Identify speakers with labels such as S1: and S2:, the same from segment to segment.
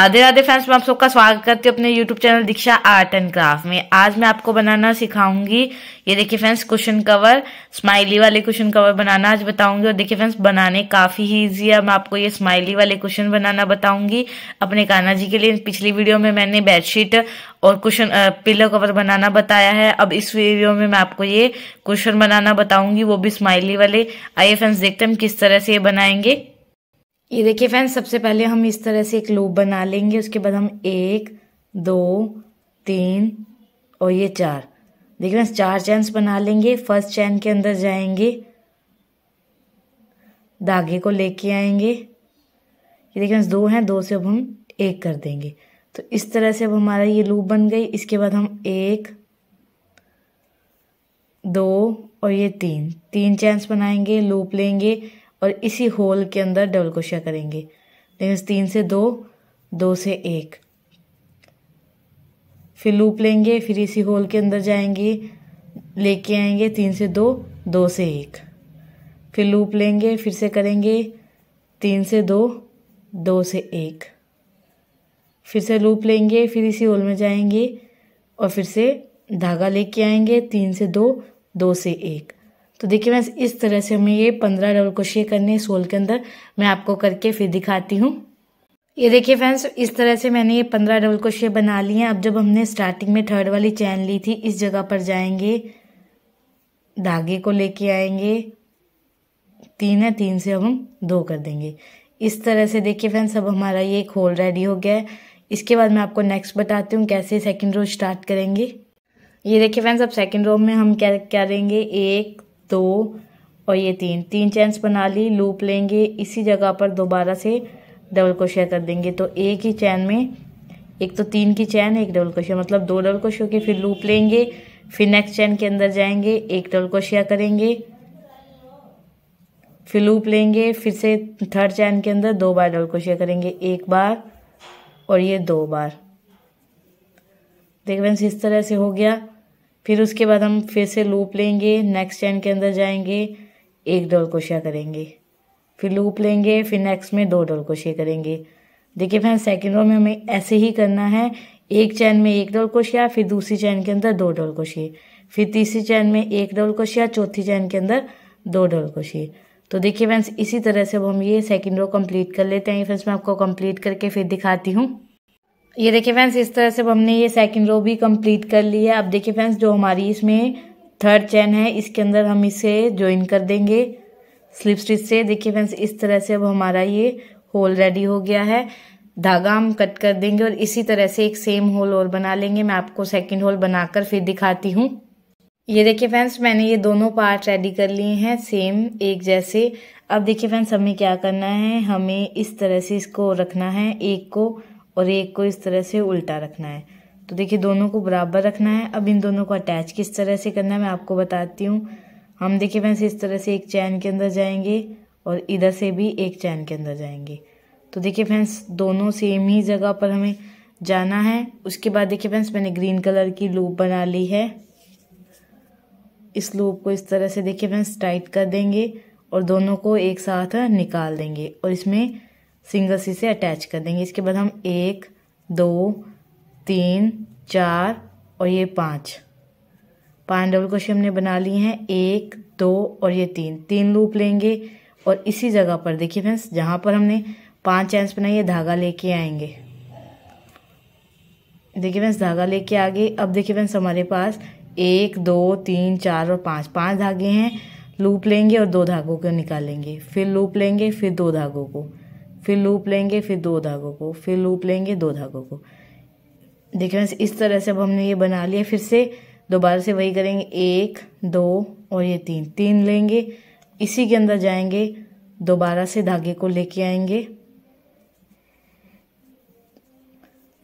S1: Radhe Radhe friends मैं आप सबका स्वागत करती हूँ अपने YouTube channel Diksha art and craft में आज मैं आपको बनाना सिखाऊंगी ये देखिए फ्रेंड्स क्वेश्चन कवर स्माइली वाले क्वेश्चन कवर बनाना आज बताऊंगी और देखिए फ्रेंड्स बनाने काफ़ी ही ईजी है मैं आपको ये स्माइली वाले क्वेश्चन बनाना बताऊंगी अपने काना जी के लिए पिछली वीडियो में मैंने बेडशीट और क्वेश्चन पिलो कवर बनाना बताया है अब इस वीडियो में मैं आपको ये क्वेश्चन बनाना बताऊंगी वो भी स्माइली वाले आइए फ्रेंड्स देखते हैं हम किस तरह से ये बनाएंगे ये देखिए फ्रेंड्स सबसे पहले हम इस तरह से एक लूप बना लेंगे उसके बाद हम एक दो तीन और ये चार देखिए फ्रेंड्स चार चैन बना लेंगे फर्स्ट चैन के अंदर जाएंगे धागे को लेके आएंगे ये देखिए दो हैं दो से अब हम एक कर देंगे तो इस तरह से अब हमारा ये लूप बन गई इसके बाद हम एक दो और ये तीन तीन चैन बनाएंगे लूप लेंगे और इसी होल के अंदर डबल क्रोशिया करेंगे लेकिन तीन से दो दो से एक फिर लूप लेंगे फिर इसी होल के अंदर जाएंगे लेके आएंगे तीन से दो दो से एक फिर लूप लेंगे फिर से करेंगे तीन से दो दो से एक फिर से लूप लेंगे फिर इसी होल में जाएंगे और फिर से धागा लेके आएंगे तीन से दो दो से एक तो देखिए मैं इस तरह से हमें ये पंद्रह डबल क्रोशिया करने इस सोल के अंदर मैं आपको करके फिर दिखाती हूँ ये देखिए फ्रेंड्स इस तरह से मैंने ये पंद्रह डबल क्रोशिया बना ली हैं अब जब हमने स्टार्टिंग में थर्ड वाली चैन ली थी इस जगह पर जाएंगे धागे को लेके आएंगे तीन है तीन से अब हम दो कर देंगे इस तरह से देखिए फ्रेंड्स अब हमारा ये एक होल रेडी हो गया है इसके बाद मैं आपको नेक्स्ट बताती हूँ कैसे सेकेंड रो स्टार्ट करेंगे ये देखिए फ्रेंड्स अब सेकेंड रो में हम क्या क्या देंगे एक दो और ये तीन तीन चैंस बना ली लूप लेंगे इसी जगह पर दोबारा से डबल क्रोशिया कर देंगे तो एक ही चैन में एक तो तीन की चैन एक डबल क्रोशिया मतलब दो डबल क्रोशिया की फिर लूप लेंगे फिर नेक्स्ट चैन के अंदर जाएंगे एक डबल क्रोशिया करेंगे फिर लूप लेंगे फिर से थर्ड चैन के अंदर दो बार डबल क्रोशिया करेंगे एक बार और ये दो बार देख फ्रेंड्स इस तरह से हो गया फिर उसके बाद हम फिर से लूप लेंगे नेक्स्ट चैन के अंदर जाएंगे एक डबल क्रोशिया करेंगे फिर लूप लेंगे फिर नेक्स्ट में दो डबल क्रोशिया करेंगे देखिए फ्रेंड सेकेंड रो में हमें ऐसे ही करना है एक चैन में एक डबल क्रोशिया फिर दूसरी चैन के अंदर दो डबल क्रोशिया फिर तीसरी चैन में एक डबल क्रोशिया चौथी चैन के अंदर दो डबल क्रोशिया तो देखिए फ्रेंड्स इसी तरह से अब हम ये सेकेंड रो कंप्लीट कर लेते हैं फ्रेंड्स मैं आपको कंप्लीट करके फिर दिखाती हूँ ये देखिए फ्रेंड्स इस तरह से हमने ये सेकंड रो भी कंप्लीट कर ली है अब देखिए फ्रेंड्स जो हमारी इसमें थर्ड चैन है इसके अंदर हम इसे ज्वाइन कर देंगे स्लिप स्टिच से देखिए फ्रेंड्स इस तरह से अब हमारा ये होल रेडी हो गया है धागा हम कट कर देंगे और इसी तरह से एक सेम होल और बना लेंगे मैं आपको सेकेंड होल बनाकर फिर दिखाती हूँ ये देखिए फ्रेंड्स मैंने ये दोनों पार्ट रेडी कर लिए हैं सेम एक जैसे अब देखिए फ्रेंड्स हमें क्या करना है हमें इस तरह से इसको रखना है एक को और एक को इस तरह से उल्टा रखना है तो देखिए दोनों को बराबर रखना है अब इन दोनों को अटैच किस तरह से करना है मैं आपको बताती हूँ हम देखिए वैसे इस तरह से एक चैन के अंदर जाएंगे और इधर से भी एक चैन के अंदर जाएंगे तो देखिए फ्रेंड्स दोनों सेम ही जगह पर हमें जाना है उसके बाद देखिए फ्रेंड्स मैंने ग्रीन कलर की लूप बना ली है इस लूप को इस तरह से देखिए फ्रेंड्स टाइट कर देंगे और दोनों को एक साथ निकाल देंगे और इसमें सिंगल सी से अटैच कर देंगे इसके बाद हम एक दो तीन चार और ये पाँच पाँच डबल क्रोशिया हमने बना लिए हैं एक दो और ये तीन तीन लूप लेंगे और इसी जगह पर देखिए फ्रेंड्स जहाँ पर हमने पांच चैंस बनाई है धागा लेके आएंगे देखिए फ्रेंड्स धागा लेके आगे अब देखिए फ्रेंड्स हमारे पास एक दो तीन चार और पाँच पांच धागे हैं लूप लेंगे और दो धागों को निकालेंगे फिर लूप लेंगे फिर दो धागों को फिर लूप लेंगे फिर दो धागों को फिर लूप लेंगे दो धागों को देख रहे इस तरह से अब हमने ये बना लिया फिर से दोबारा से वही करेंगे एक दो और ये तीन तीन लेंगे इसी के अंदर जाएंगे दोबारा से धागे को लेके आएंगे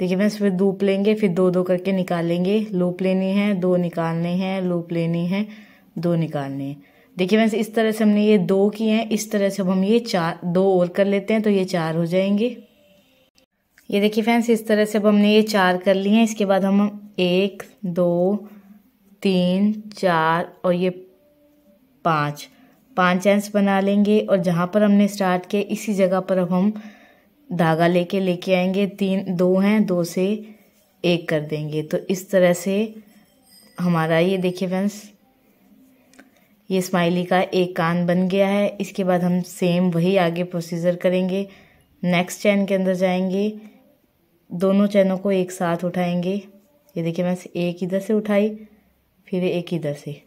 S1: देखिए फ्रेंड्स फिर लूप लेंगे फिर दो दो करके निकालेंगे लूप लेनी है दो निकालने हैं लूप लेनी है दो निकालने हैं देखिए वैसे इस तरह से हमने ये दो किए हैं इस तरह से अब हम ये चार दो और कर लेते हैं तो ये चार हो जाएंगे ये देखिए फ्रेंड्स इस तरह से अब हमने ये चार कर लिए हैं इसके बाद हम एक दो तीन चार और ये पाँच पाँच एंस बना लेंगे और जहाँ पर हमने स्टार्ट किया इसी जगह पर अब हम धागा लेके लेके आएंगे तीन दो हैं दो से एक कर देंगे तो इस तरह से हमारा ये देखिए फ्रेंड्स ये स्माइली का एक कान बन गया है इसके बाद हम सेम वही आगे प्रोसीजर करेंगे नेक्स्ट चैन के अंदर जाएंगे दोनों चैनों को एक साथ उठाएंगे ये देखिए मैं एक इधर से उठाई फिर एक इधर से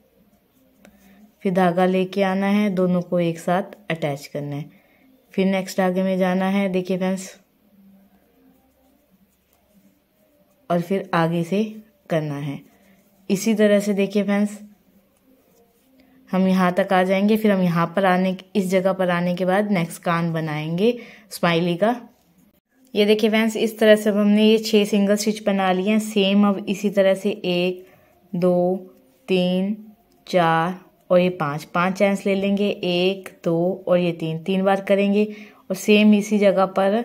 S1: फिर धागा लेके आना है दोनों को एक साथ अटैच करना है फिर नेक्स्ट धागे में जाना है देखिए फ्रेंड्स और फिर आगे से करना है इसी तरह से देखिए फ्रेंड्स हम यहाँ तक आ जाएंगे फिर हम यहाँ पर आने इस जगह पर आने के बाद नेक्स्ट कान बनाएंगे स्माइली का ये देखिए फ्रेंड्स इस तरह से अब हमने ये छः सिंगल स्टिच बना लिए हैं सेम अब इसी तरह से एक दो तीन चार और ये पांच पांच चांस ले लेंगे एक दो और ये तीन तीन बार करेंगे और सेम इसी जगह पर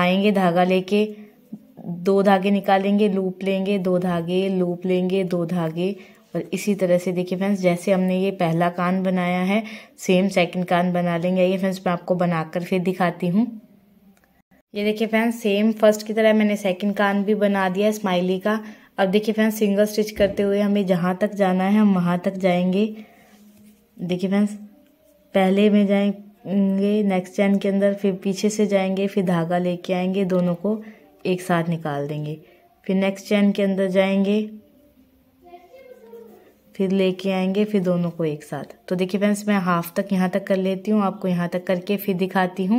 S1: आएंगे धागा लेके दो धागे निकालेंगे लूप लेंगे दो धागे लूप लेंगे दो धागे और इसी तरह से देखिए फ्रेंड्स जैसे हमने ये पहला कान बनाया है सेम सेकंड कान बना लेंगे ये फ्रेंड्स मैं आपको बनाकर फिर दिखाती हूँ ये देखिए फ्रेंड्स सेम फर्स्ट की तरह मैंने सेकंड कान भी बना दिया स्माइली का अब देखिए फ्रेंड्स सिंगल स्टिच करते हुए हमें जहाँ तक जाना है हम वहाँ तक जाएंगे देखिए फ्रेंड्स पहले में जाएंगे नेक्स्ट चैन के अंदर फिर पीछे से जाएंगे फिर धागा लेके आएंगे दोनों को एक साथ निकाल देंगे फिर नेक्स्ट चैन के अंदर जाएंगे फिर लेके आएंगे फिर दोनों को एक साथ तो देखिए फ्रेंड्स मैं हाफ तक यहाँ तक कर लेती हूँ आपको यहाँ तक करके फिर दिखाती हूँ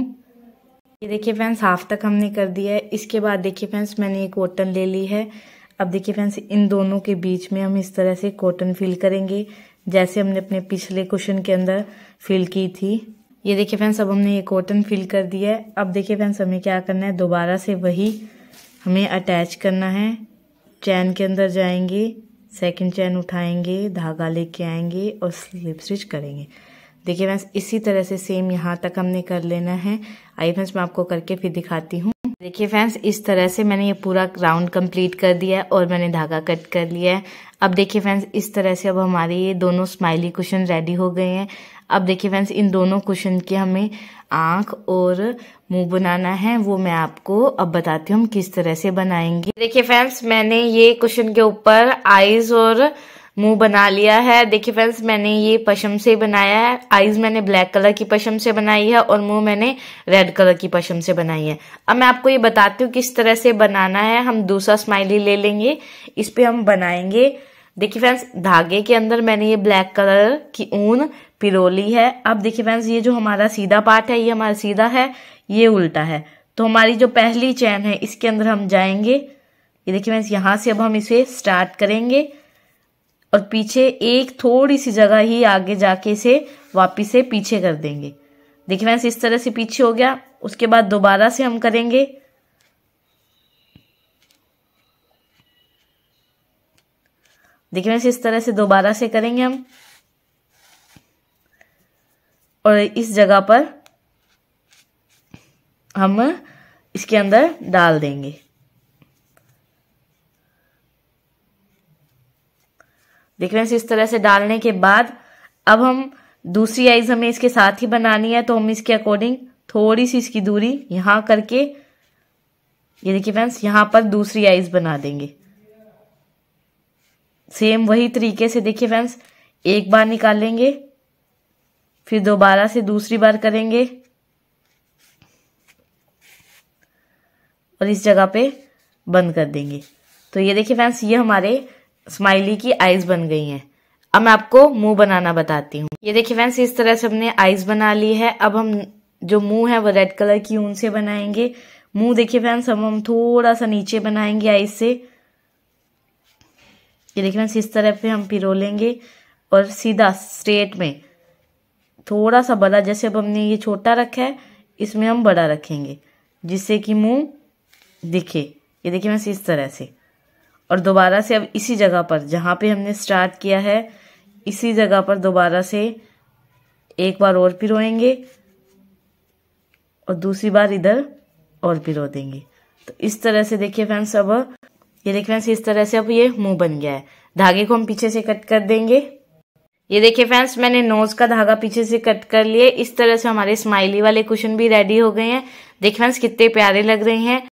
S1: ये देखिए फ्रेंड्स हाफ तक हमने कर दिया है इसके बाद देखिए फ्रेंड्स मैंने एक कॉटन ले ली है अब देखिए फ्रेंड्स इन दोनों के बीच में हम इस तरह से कॉटन फिल करेंगे जैसे हमने अपने पिछले क्वेश्चन के अंदर फिल की थी ये देखिए फ्रेंड्स अब हमने ये कॉटन फिल कर दिया है अब देखिए फ्रेंड्स हमें क्या करना है दोबारा से वही हमें अटैच करना है चैन के अंदर जाएंगे सेकंड चैन उठाएंगे धागा लेके आएंगे और स्लिप स्टिच करेंगे देखिए फ्रेंड्स इसी तरह से सेम यहाँ तक हमने कर लेना है आई फ्रेंड्स मैं आपको करके फिर दिखाती हूँ देखिए फ्रेंड्स इस तरह से मैंने ये पूरा राउंड कंप्लीट कर दिया है और मैंने धागा कट कर लिया है अब देखिए फ्रेंड्स इस तरह से अब हमारे ये दोनों स्माइली कुशन रेडी हो गए हैं अब देखिए फ्रेंड्स इन दोनों कुशन के हमें आंख और मुंह बनाना है वो मैं आपको अब बताती हूँ हम किस तरह से बनाएंगे देखिए फ्रेंड्स मैंने ये क्वेश्चन के ऊपर आईज और मुंह बना लिया है देखिए फ्रेंड्स मैंने ये पशम से बनाया है आईज मैंने ब्लैक कलर की पशम से बनाई है और मुंह मैंने रेड कलर की पशम से बनाई है अब मैं आपको ये बताती हूँ किस तरह से बनाना है हम दूसरा स्माइली ले लेंगे इस पे हम बनाएंगे देखिए फ्रेंड्स धागे के अंदर मैंने ये ब्लैक कलर की ऊन पिरोली है अब देखिए फ्रेंड्स ये जो हमारा सीधा पार्ट है ये हमारा सीधा है ये उल्टा है तो हमारी जो पहली चैन है इसके अंदर हम जाएंगे ये देखिए फ्रेंड्स यहाँ से अब हम इसे स्टार्ट करेंगे और पीछे एक थोड़ी सी जगह ही आगे जाके इसे वापिस से पीछे कर देंगे देखिए फ्रेंड्स इस तरह से पीछे हो गया उसके बाद दोबारा से हम करेंगे देखिए फ्रेंड्स इस तरह से दोबारा से करेंगे हम और इस जगह पर हम इसके अंदर डाल देंगे देख रहे हैं इस तरह से डालने के बाद अब हम दूसरी आइज हमें इसके साथ ही बनानी है तो हम इसके अकॉर्डिंग थोड़ी सी इसकी दूरी यहां करके ये देखिए फ्रेंड्स यहां पर दूसरी आइज बना देंगे सेम वही तरीके से देखिए फ्रेंड्स एक बार निकालेंगे फिर दोबारा से दूसरी बार करेंगे और इस जगह पे बंद कर देंगे तो ये देखिए फ्रेंड्स ये हमारे स्माइली की आईज बन गई हैं अब मैं आपको मुंह बनाना बताती हूँ ये देखिए फ्रेंड्स इस तरह से हमने आईज बना ली है अब हम जो मुंह है वो रेड कलर की ऊन से बनाएंगे मुंह देखिए फ्रेंड्स हम हम थोड़ा सा नीचे बनाएंगे आईज से ये देखिए फ्रेंड्स इस तरह पे हम पिरो लेंगे और सीधा स्ट्रेट में थोड़ा सा बड़ा जैसे अब हमने ये छोटा रखा है इसमें हम बड़ा रखेंगे जिससे कि मुंह दिखे ये देखिए बस इस तरह से और दोबारा से अब इसी जगह पर जहाँ पे हमने स्टार्ट किया है इसी जगह पर दोबारा से एक बार और पिरोएंगे और दूसरी बार इधर और पिरो देंगे तो इस तरह से देखिए फ्रेंड्स अब ये देखिए फ्रेंड्स इस तरह से अब ये मुंह बन गया है धागे को हम पीछे से कट कर देंगे ये देखिए फ्रेंड्स मैंने नोज का धागा पीछे से कट कर लिए इस तरह से हमारे स्माइली वाले कुशन भी रेडी हो गए हैं देखिए फ्रेंड्स कितने प्यारे लग रहे हैं